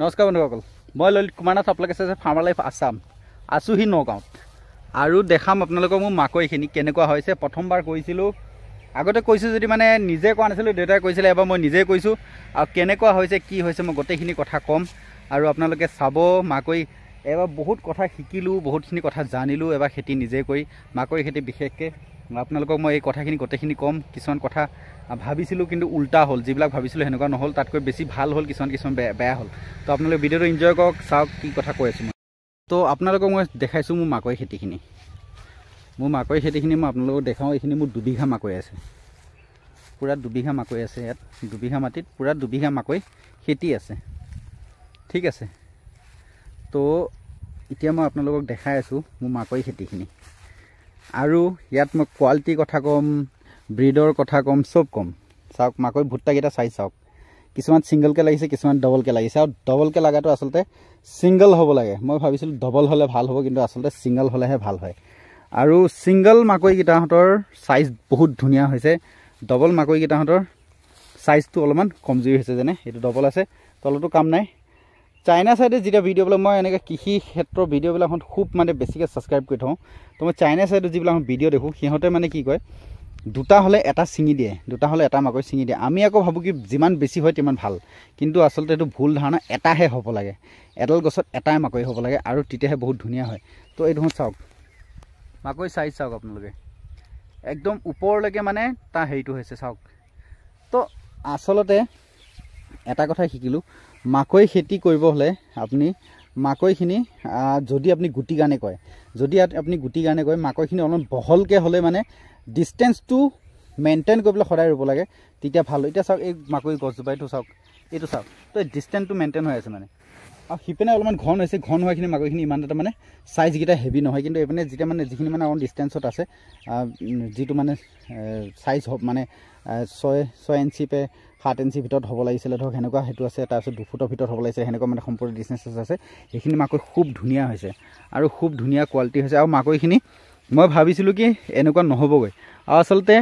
নমস্কাৰ বন্ধুসকল মই ললিত কুমাৰ নাথ আপোনালোকে চাইছে ফাৰ্মাৰ লাইফ আছাম আছোঁহি নগাঁৱত আৰু দেখাম আপোনালোকৰ মোৰ মাকৈখিনি কেনেকুৱা হৈছে প্ৰথমবাৰ কৈছিলোঁ আগতে কৈছোঁ যদি মানে নিজে কোৱা নাছিলোঁ দেউতাই কৈছিলে এবাৰ মই নিজেই কৈছোঁ আৰু কেনেকুৱা হৈছে কি হৈছে মই গোটেইখিনি কথা ক'ম আৰু আপোনালোকে চাব মাকৈ এবাৰ বহুত কথা শিকিলোঁ বহুতখিনি কথা জানিলোঁ এবাৰ খেতি নিজে কৰি মাকৈ খেতি বিশেষকৈ আপোনালোকক মই এই কথাখিনি গোটেইখিনি কম কিছুমান কথা ভাবিছিলোঁ কিন্তু উল্টা হ'ল যিবিলাক ভাবিছিলোঁ সেনেকুৱা নহ'ল তাতকৈ বেছি ভাল হ'ল কিছুমান কিছুমান বেয়া হ'ল তো আপোনালোকে ভিডিঅ'টো এনজয় কৰক চাওক কি কথা কৈ আছোঁ মই তো আপোনালোকক মই দেখাইছোঁ মোৰ মাকৈ খেতিখিনি মোৰ মাকৈ খেতিখিনি মই আপোনালোকক দেখাওঁ এইখিনি মোৰ দুবিঘা মাকৈ আছে পূৰা দুবিঘা মাকৈ আছে ইয়াত দুবিঘা মাটিত পূৰা দুবিঘা মাকৈ খেতি আছে ঠিক আছে তো এতিয়া মই আপোনালোকক দেখাই আছোঁ মোৰ মাকৈ খেতিখিনি আৰু ইয়াত মই কোৱালিটিৰ কথা ক'ম ব্ৰীডৰ কথা ক'ম চব ক'ম চাওক মাকৈ ভুট্টাকেইটা চাই চাওক কিছুমান ছিংগলকৈ লাগিছে কিছুমান ডবলকৈ লাগিছে আৰু ডবলকৈ লগাটো আচলতে ছিংগল হ'ব লাগে মই ভাবিছিলোঁ ডবল হ'লে ভাল হ'ব কিন্তু আচলতে ছিংগল হ'লেহে ভাল হয় আৰু ছিংগল মাকৈকেইটাহঁতৰ ছাইজ বহুত ধুনীয়া হৈছে ডবল মাকৈকেইটাহঁতৰ ছাইজটো অলপমান কমজুৰি হৈছে যেনে এইটো ডবল আছে তলতো কাম নাই চাইনা চাইডে যেতিয়া ভিডিঅ'বিলাক মই এনেকৈ কৃষি ক্ষেত্ৰৰ ভিডিঅ'বিলাকত খুব মানে বেছিকৈ ছাবস্ক্ৰাইব কৰি থওঁ তো মই চাইনা চাইডত যিবিলাক ভিডিঅ' দেখোঁ সিহঁতে মানে কি কয় দুটা হ'লে এটা ছিঙি দিয়ে দুটা হ'লে এটা মাকৈ ছিঙি দিয়ে আমি আকৌ ভাবোঁ কি যিমান বেছি হয় তিমান ভাল কিন্তু আচলতে এইটো ভুল ধাৰণা এটাহে হ'ব লাগে এডাল গছত এটাই মাকৈ হ'ব লাগে আৰু তেতিয়াহে বহুত ধুনীয়া হয় তো এইটো চাওক মাকৈ চাই চাওক আপোনালোকে একদম ওপৰলৈকে মানে তাৰ হেৰিটো হৈছে চাওক তো আচলতে এটা কথা শিকিলোঁ মাকৈ খেতি কৰিব হ'লে আপুনি মাকৈখিনি যদি আপুনি গুটি কাৰণে কয় যদি আপুনি গুটি কাৰণে কয় মাকৈখিনি অলপ বহলকৈ হ'লে মানে ডিষ্টেঞ্চটো মেইনটেইন কৰিবলৈ সদায় ৰুব লাগে তেতিয়া ভাল এতিয়া চাওক এই মাকৈ গছজোপা এইটো চাওক এইটো চাওক তো ডিষ্টেঞ্চটো মেইনটেইন হৈ আছে মানে আৰু সিপিনে অলপমান ঘন হৈছে ঘন হোৱাখিনি মাগুৰখিনি ইমান এটা মানে চাইজকেইটা হেভি নহয় কিন্তু এইপিনে যেতিয়া মানে যিখিনি মানে অকণ ডিষ্টেঞ্চত আছে যিটো মানে চাইজ হ'ব মানে ছয় ছয় ইঞ্চি পে সাত ইঞ্চি ভিতৰত হ'ব লাগিছিলে ধৰক সেনেকুৱা সেইটো আছে তাৰপিছত দুফুটৰ ভিতৰত হ'ব লাগিছিলে সেনেকুৱা মানে সম্পূৰ্ণ ডিষ্টেঞ্চ আছে সেইখিনি মাকৈ খুব ধুনীয়া হৈছে আৰু খুব ধুনীয়া কোৱালিটি হৈছে আৰু মাকৈখিনি মই ভাবিছিলোঁ কি এনেকুৱা নহ'বগৈ আৰু আচলতে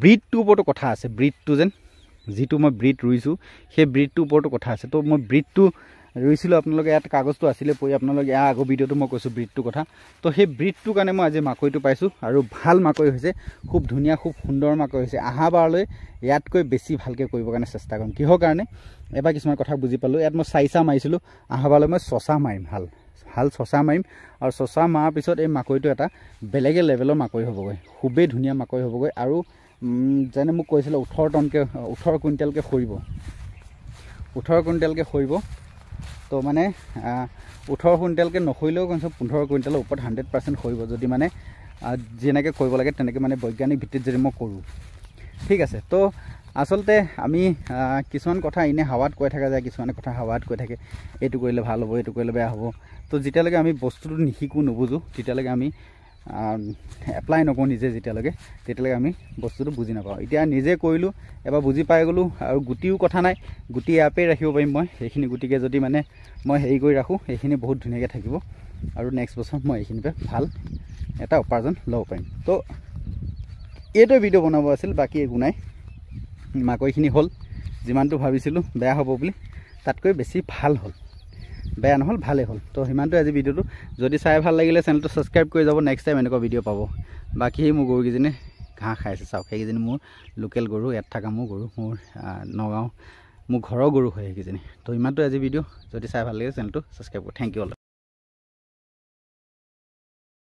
ব্ৰীডটোৰ ওপৰতো কথা আছে ব্ৰীডটো যেন যিটো মই ব্ৰীড ৰুইছোঁ সেই ব্ৰীডটোৰ ওপৰতো কথা আছে তো মই ব্ৰীডটো ৰুইছিলোঁ আপোনালোকে ইয়াত কাগজটো আছিলে পৰি আপোনালোকে ইয়াৰ আগৰ ভিডিঅ'টো মই কৈছোঁ ব্ৰীডটোৰ কথা তো সেই ব্ৰীডটোৰ কাৰণে মই আজি মাকৈটো পাইছোঁ আৰু ভাল মাকৈ হৈছে খুব ধুনীয়া খুব সুন্দৰ মাকৈ হৈছে অহাবাৰলৈ ইয়াতকৈ বেছি ভালকৈ কৰিবৰ কাৰণে চেষ্টা কৰিম কিহৰ কাৰণে এবাৰ কিছুমান কথা বুজি পালোঁ ইয়াত মই চাইচা মাৰিছিলোঁ অহাবাৰলৈ মই চচা মাৰিম ভাল ভাল চচা মাৰিম আৰু চচা মৰাৰ পিছত এই মাকৈটো এটা বেলেগে লেভেলৰ মাকৈ হ'বগৈ খুবেই ধুনীয়া মাকৈ হ'বগৈ আৰু যেনে মোক কৈছিলে ওঠৰ টনকৈ ওঠৰ কুইণ্টেলকৈ সৰিব ওঠৰ কুইণ্টেলকৈ সৰিব তো মানে ওঠৰ কুইণ্টেলকৈ নহৰিলেও কৈছোঁ পোন্ধৰ কুইণ্টেলৰ ওপৰত হাণ্ড্ৰেড পাৰ্চেণ্ট কৰিব যদি মানে যেনেকৈ কৰিব লাগে তেনেকৈ মানে বৈজ্ঞানিক ভিত্তিত যদি মই কৰোঁ ঠিক আছে তো আচলতে আমি কিছুমান কথা এনেই হাৱাত কৈ থকা যায় কিছুমানে কথা হাৱাত কৈ থাকে এইটো কৰিলে ভাল হ'ব এইটো কৰিলে বেয়া হ'ব তো যেতিয়ালৈকে আমি বস্তুটো নিশিকোঁ নুবুজোঁ তেতিয়ালৈকে আমি এপ্লাই নকৰোঁ নিজে যেতিয়ালৈকে তেতিয়ালৈকে আমি বস্তুটো বুজি নাপাওঁ এতিয়া নিজে কৰিলোঁ এবাৰ বুজি পাই গ'লোঁ আৰু গুটিও কথা নাই গুটি ইয়াৰপৰাই ৰাখিব পাৰিম মই সেইখিনি গুটিকে যদি মানে মই হেৰি কৰি ৰাখোঁ সেইখিনি বহুত ধুনীয়াকৈ থাকিব আৰু নেক্সট বছৰ মই এইখিনিৰে ভাল এটা উপাৰ্জন ল'ব পাৰিম তো এইটোৱে ভিডিঅ' বনাব আছিল বাকী একো নাই মাকৈখিনি হ'ল যিমানটো ভাবিছিলোঁ বেয়া হ'ব বুলি তাতকৈ বেছি ভাল হ'ল বেয়া নহ'ল ভালেই হ'ল তো সিমানটোৱে আজি ভিডিঅ'টো যদি চাই ভাল লাগিলে চেনেলটো ছাবস্ক্ৰাইব কৰি যাব নেক্সট টাইম এনেকুৱা ভিডিঅ' পাব বাকী সেই মোৰ গৰুকেইজনী ঘাঁহ খাইছে চাওক সেইকেইজনী মোৰ লোকেল গৰু ইয়াত থকা মোৰ গৰু মোৰ নগাঁও মোৰ ঘৰৰ গৰু হয় সেইকেইজনী তো ইমানটোৱে আজি ভিডিঅ' যদি চাই ভাল লাগিলে চেনেলটো ছাবস্ক্ৰাইব কৰ থেংক ইউ অল